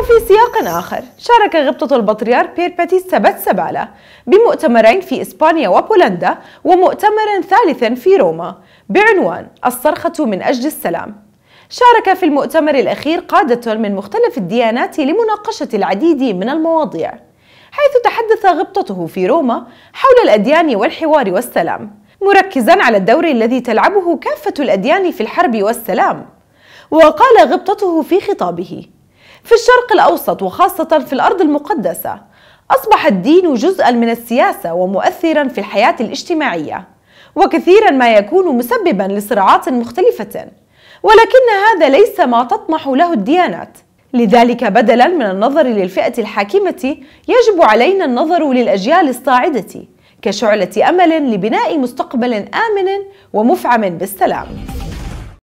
وفي سياق آخر شارك غبطة بير باتيس سبت سبالة بمؤتمرين في إسبانيا وبولندا ومؤتمر ثالث في روما بعنوان الصرخة من أجل السلام شارك في المؤتمر الأخير قادة من مختلف الديانات لمناقشة العديد من المواضيع حيث تحدث غبطته في روما حول الأديان والحوار والسلام مركزا على الدور الذي تلعبه كافة الأديان في الحرب والسلام وقال غبطته في خطابه في الشرق الأوسط وخاصة في الأرض المقدسة أصبح الدين جزءا من السياسة ومؤثرا في الحياة الاجتماعية وكثيرا ما يكون مسببا لصراعات مختلفة ولكن هذا ليس ما تطمح له الديانات لذلك بدلا من النظر للفئة الحاكمة يجب علينا النظر للأجيال الصاعدة كشعلة أمل لبناء مستقبل آمن ومفعم بالسلام